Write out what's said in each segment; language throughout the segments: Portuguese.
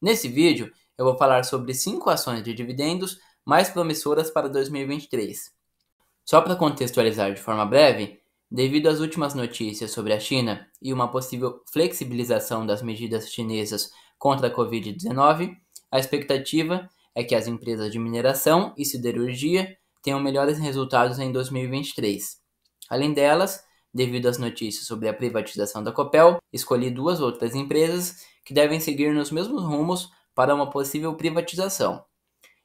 Nesse vídeo, eu vou falar sobre 5 ações de dividendos mais promissoras para 2023. Só para contextualizar de forma breve, devido às últimas notícias sobre a China e uma possível flexibilização das medidas chinesas contra a Covid-19, a expectativa é que as empresas de mineração e siderurgia tenham melhores resultados em 2023. Além delas, devido às notícias sobre a privatização da Copel, escolhi duas outras empresas que devem seguir nos mesmos rumos para uma possível privatização.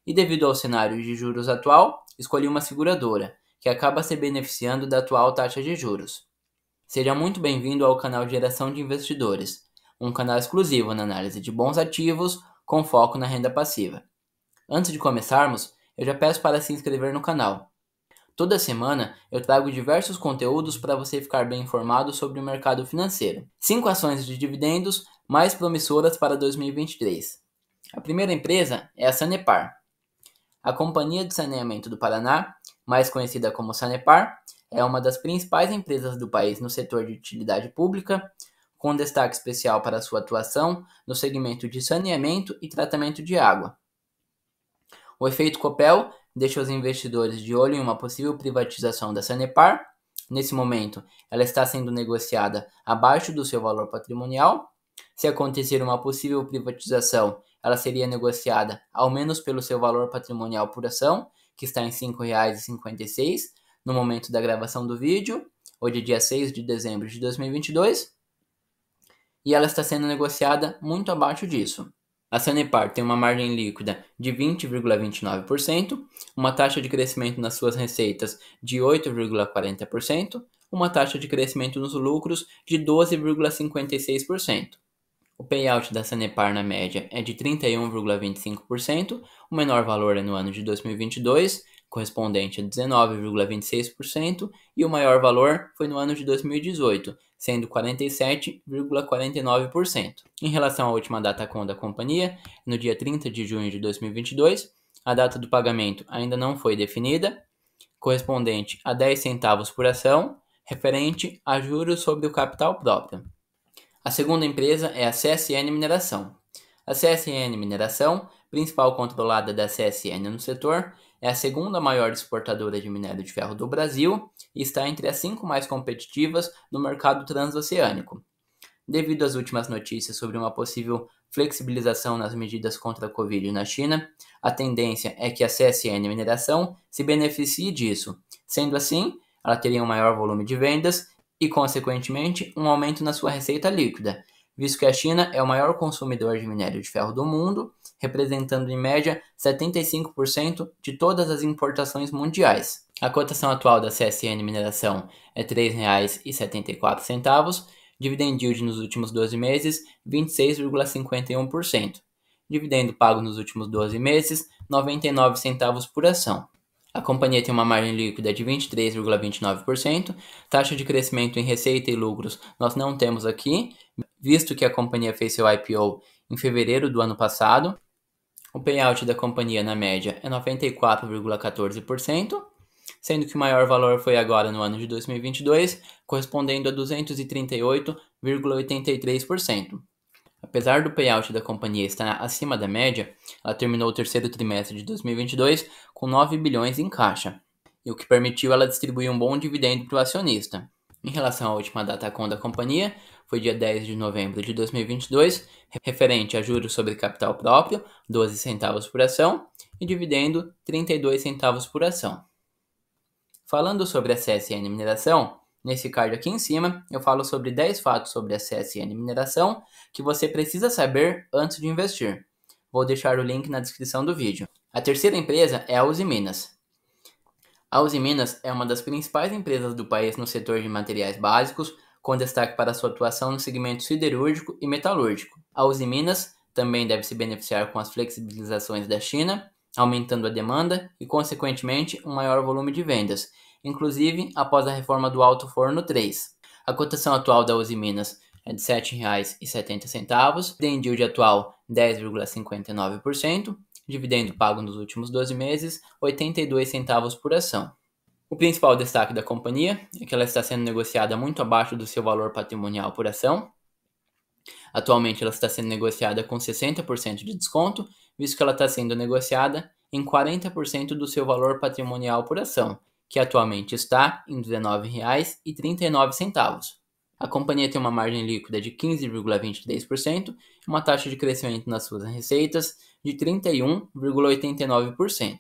E devido ao cenário de juros atual, escolhi uma seguradora, que acaba se beneficiando da atual taxa de juros. Seja muito bem-vindo ao canal Geração de Investidores, um canal exclusivo na análise de bons ativos com foco na renda passiva. Antes de começarmos, eu já peço para se inscrever no canal. Toda semana eu trago diversos conteúdos para você ficar bem informado sobre o mercado financeiro. 5 ações de dividendos mais promissoras para 2023. A primeira empresa é a Sanepar. A Companhia de Saneamento do Paraná, mais conhecida como Sanepar, é uma das principais empresas do país no setor de utilidade pública, com destaque especial para sua atuação no segmento de saneamento e tratamento de água. O efeito Copel deixa os investidores de olho em uma possível privatização da Sanepar. Nesse momento, ela está sendo negociada abaixo do seu valor patrimonial se acontecer uma possível privatização, ela seria negociada ao menos pelo seu valor patrimonial por ação, que está em R$ 5,56 no momento da gravação do vídeo, hoje é dia 6 de dezembro de 2022, e ela está sendo negociada muito abaixo disso. A Sanepar tem uma margem líquida de 20,29%, uma taxa de crescimento nas suas receitas de 8,40%, uma taxa de crescimento nos lucros de 12,56%. O payout da Sanepar na média é de 31,25%, o menor valor é no ano de 2022, correspondente a 19,26%, e o maior valor foi no ano de 2018, sendo 47,49%. Em relação à última data com da companhia, no dia 30 de junho de 2022, a data do pagamento ainda não foi definida, correspondente a 10 centavos por ação, referente a juros sobre o capital próprio. A segunda empresa é a CSN Mineração. A CSN Mineração, principal controlada da CSN no setor, é a segunda maior exportadora de minério de ferro do Brasil e está entre as cinco mais competitivas no mercado transoceânico. Devido às últimas notícias sobre uma possível flexibilização nas medidas contra a Covid na China, a tendência é que a CSN Mineração se beneficie disso. Sendo assim, ela teria um maior volume de vendas e, consequentemente, um aumento na sua receita líquida, visto que a China é o maior consumidor de minério de ferro do mundo, representando em média 75% de todas as importações mundiais. A cotação atual da CSN Mineração é R$ 3,74, dividend yield nos últimos 12 meses 26,51%, dividendo pago nos últimos 12 meses 99 centavos por ação. A companhia tem uma margem líquida de 23,29%, taxa de crescimento em receita e lucros nós não temos aqui, visto que a companhia fez seu IPO em fevereiro do ano passado. O payout da companhia, na média, é 94,14%, sendo que o maior valor foi agora no ano de 2022, correspondendo a 238,83%. Apesar do payout da companhia estar acima da média, ela terminou o terceiro trimestre de 2022 com 9 bilhões em caixa, e o que permitiu ela distribuir um bom dividendo para o acionista. Em relação à última data com da companhia, foi dia 10 de novembro de 2022, referente a juros sobre capital próprio, 12 centavos por ação, e dividendo, 32 centavos por ação. Falando sobre a CSN Mineração, Nesse card aqui em cima, eu falo sobre 10 fatos sobre a CSN mineração que você precisa saber antes de investir. Vou deixar o link na descrição do vídeo. A terceira empresa é a Uzi Minas. A Uzi Minas é uma das principais empresas do país no setor de materiais básicos, com destaque para sua atuação no segmento siderúrgico e metalúrgico. A Uzi Minas também deve se beneficiar com as flexibilizações da China, aumentando a demanda e, consequentemente, um maior volume de vendas, inclusive após a reforma do Alto Forno 3. A cotação atual da Uzi Minas é de R$ 7,70, dividend yield atual 10,59%, dividendo pago nos últimos 12 meses, 82 centavos por ação. O principal destaque da companhia é que ela está sendo negociada muito abaixo do seu valor patrimonial por ação. Atualmente ela está sendo negociada com 60% de desconto, visto que ela está sendo negociada em 40% do seu valor patrimonial por ação, que atualmente está em R$ 19,39. A companhia tem uma margem líquida de 15,23% e uma taxa de crescimento nas suas receitas de 31,89%.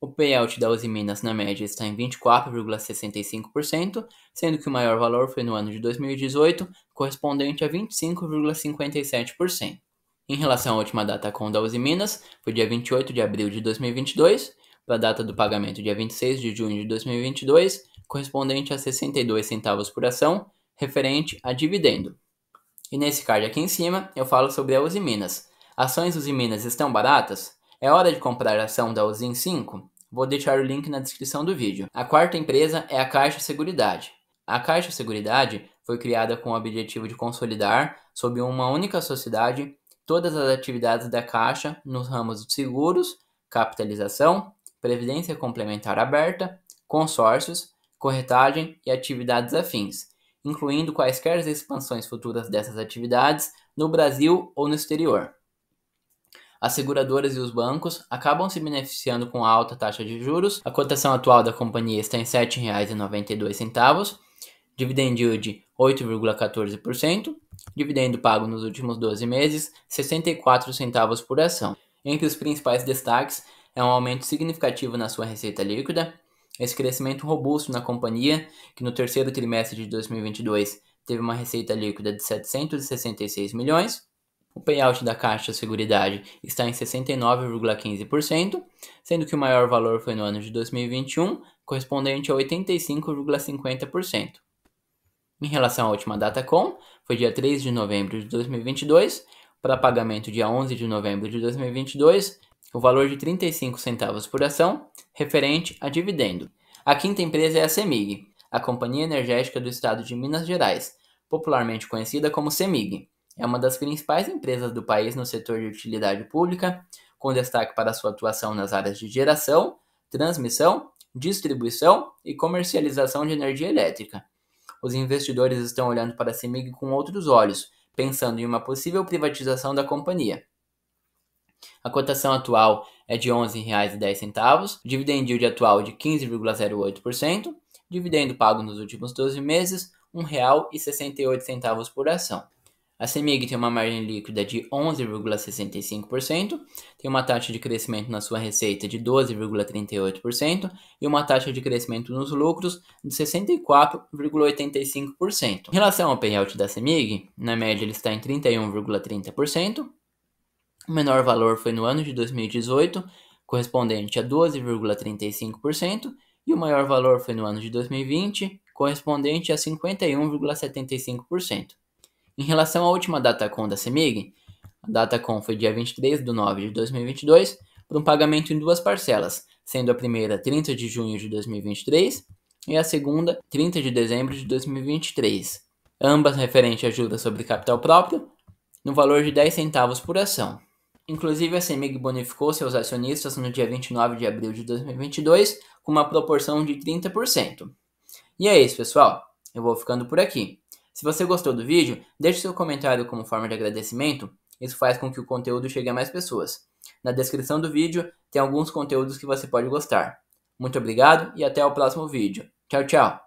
O payout da Uzi Minas na média está em 24,65%, sendo que o maior valor foi no ano de 2018, correspondente a 25,57%. Em relação à última data com o da Uzi Minas, foi dia 28 de abril de 2022, para a data do pagamento, dia 26 de junho de 2022, correspondente a 62 centavos por ação, referente a dividendo. E nesse card aqui em cima, eu falo sobre a Uzi Minas. Ações Uzi Minas estão baratas? É hora de comprar a ação da Usim 5? Vou deixar o link na descrição do vídeo. A quarta empresa é a Caixa Seguridade. A Caixa Seguridade foi criada com o objetivo de consolidar, sob uma única sociedade, todas as atividades da Caixa nos ramos de seguros, capitalização, previdência complementar aberta, consórcios, corretagem e atividades afins, incluindo quaisquer expansões futuras dessas atividades no Brasil ou no exterior. As seguradoras e os bancos acabam se beneficiando com a alta taxa de juros. A cotação atual da companhia está em R$ 7,92, dividend yield 8,14%, dividendo pago nos últimos 12 meses, 64 centavos por ação. Entre os principais destaques é um aumento significativo na sua receita líquida. Esse crescimento robusto na companhia, que no terceiro trimestre de 2022 teve uma receita líquida de 766 milhões. O payout da Caixa Seguridade está em 69,15%, sendo que o maior valor foi no ano de 2021, correspondente a 85,50%. Em relação à última data com, foi dia 3 de novembro de 2022, para pagamento dia 11 de novembro de 2022, o valor de 35 centavos por ação, referente a dividendo. A quinta empresa é a CEMIG, a Companhia Energética do Estado de Minas Gerais, popularmente conhecida como CEMIG. É uma das principais empresas do país no setor de utilidade pública, com destaque para sua atuação nas áreas de geração, transmissão, distribuição e comercialização de energia elétrica. Os investidores estão olhando para a CEMIG com outros olhos, pensando em uma possível privatização da companhia. A cotação atual é de R$ 11,10, dividend yield atual de 15,08%, dividendo pago nos últimos 12 meses R$ 1,68 por ação. A CEMIG tem uma margem líquida de 11,65%, tem uma taxa de crescimento na sua receita de 12,38% e uma taxa de crescimento nos lucros de 64,85%. Em relação ao payout da CEMIG, na média ele está em 31,30%, o menor valor foi no ano de 2018, correspondente a 12,35%, e o maior valor foi no ano de 2020, correspondente a 51,75%. Em relação à última com da CEMIG, a com foi dia 23 de 9 de 2022, por um pagamento em duas parcelas, sendo a primeira 30 de junho de 2023 e a segunda 30 de dezembro de 2023, ambas referentes a ajuda sobre capital próprio, no valor de 10 centavos por ação. Inclusive, a CEMIG bonificou seus acionistas no dia 29 de abril de 2022 com uma proporção de 30%. E é isso, pessoal. Eu vou ficando por aqui. Se você gostou do vídeo, deixe seu comentário como forma de agradecimento. Isso faz com que o conteúdo chegue a mais pessoas. Na descrição do vídeo tem alguns conteúdos que você pode gostar. Muito obrigado e até o próximo vídeo. Tchau, tchau!